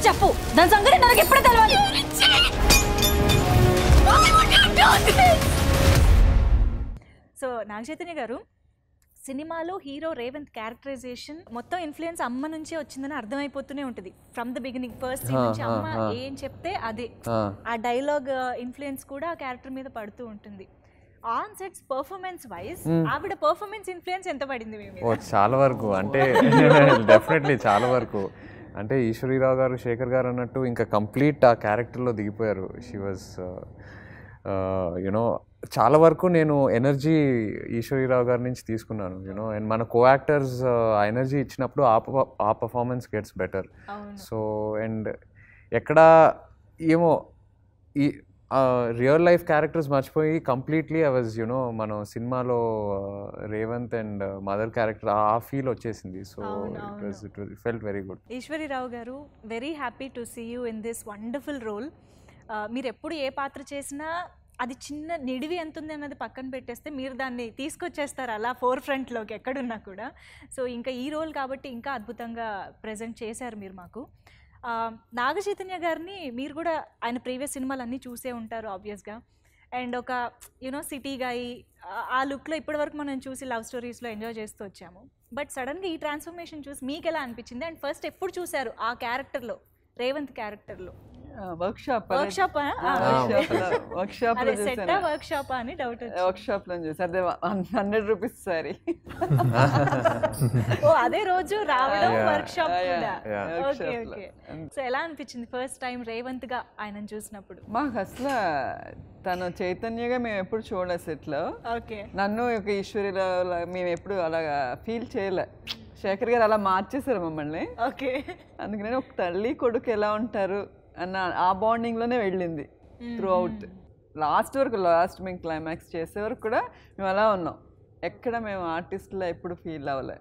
కూడా చెప్పు దాని సంగతి నాకు ఎప్పుడు తెలియదు సో నాగచైతన్య గారు సినిమాలో హీరో రేవంత్ క్యారెక్టరైజేషన్ మొత్తం ఇన్ఫ్లుయెన్స్ అమ్మ నుంచే వచ్చిందని అర్థమైపోతూనే ఉంటుంది ఫ్రమ్ ద బిగినింగ్ ఫస్ట్ నుంచి అమ్మ ఏం చెప్తే అదే ఆ డైలాగ్ ఇన్ఫ్లుయెన్స్ కూడా ఆ క్యారెక్టర్ మీద పడుతూ ఉంటుంది ఆన్ సెట్స్ పర్ఫార్మెన్స్ వైజ్ ఆవిడ పర్ఫార్మెన్స్ ఇన్ఫ్లుయెన్స్ ఎంత పడింది చాలా వరకు అంటే డెఫినెట్లీ చాలా వరకు అంటే ఈశ్వరీరావు గారు శేఖర్ గారు అన్నట్టు ఇంకా కంప్లీట్ ఆ క్యారెక్టర్లో దిగిపోయారు షీ వాజ్ యునో చాలా వరకు నేను ఎనర్జీ ఈశ్వరీరావు గారి నుంచి తీసుకున్నాను యూనో అండ్ మన కో యాక్టర్స్ uh, ఆ ఎనర్జీ ఇచ్చినప్పుడు ఆ performance gets better so and ఎక్కడ ఏమో ఈ రియల్ లైఫ్ క్యారెక్టర్స్ మర్చిపోయి కంప్లీట్లీ ఐ వాజ్ యునో మనం సినిమాలో రేవంత్ అండ్ మదర్ క్యారెక్టర్ ఆ ఫీల్ uh, వచ్చేసింది so it was it was felt very good Eshwari Rao గారు very happy to see you in this wonderful role మీరు ఎప్పుడు ఏ పాత్ర చేసినా అది చిన్న నిడివి ఎంత ఉంది అన్నది పక్కన పెట్టేస్తే మీరు దాన్ని తీసుకొచ్చేస్తారు అలా ఫోర్ ఫ్రంట్లోకి ఎక్కడున్నా కూడా సో ఇంకా ఈ రోల్ కాబట్టి ఇంకా అద్భుతంగా ప్రజెంట్ చేశారు మీరు మాకు నాగచైతన్య గారిని మీరు కూడా ఆయన ప్రీవియస్ సినిమాలు అన్నీ చూసే ఉంటారు ఆబ్వియస్గా అండ్ ఒక యునో సిటీ గాయి ఆ లుక్లో ఇప్పటివరకు మనం చూసి లవ్ స్టోరీస్లో ఎంజాయ్ చేస్తూ వచ్చాము బట్ సడన్గా ఈ ట్రాన్స్ఫర్మేషన్ చూసి మీకు ఎలా అనిపించింది అండ్ ఫస్ట్ ఎప్పుడు చూశారు ఆ క్యారెక్టర్లో రేవంత్ క్యారెక్టర్లో వర్క్షాప్ వర్క్షాప్ వర్క్షాప్ వర్క్షాప్ అని డౌట్ వర్క్షాప్ లో చూసాను అదే హండ్రెడ్ రూపీస్ సారీ ఓ అదే రోజు రావడం వర్క్షాప్ ఓకే ఓకే సో ఎలా అనిపించింది ఫస్ట్ టైం రేవంత్ గా ఆయనను చూసినప్పుడు మాకు అసలు తను చైతన్యగా మేము ఎప్పుడు చూడలే సెట్ లో నన్ను ఒక ఈశ్వరిలో మేము ఎప్పుడు అలాగా ఫీల్ చేయలే శేఖర్ గారు అలా మార్చేశారు మమ్మల్ని ఓకే అందుకనే ఒక తల్లి కొడుకు ఎలా ఉంటారు అన్న ఆ బాండింగ్లోనే వెళ్ళింది త్రూ అవుట్ లాస్ట్ వరకు లాస్ట్ మేము క్లైమాక్స్ చేసే వరకు కూడా మేము అలా ఉన్నాం ఎక్కడ మేము ఆర్టిస్ట్లో ఎప్పుడు ఫీల్ అవ్వలే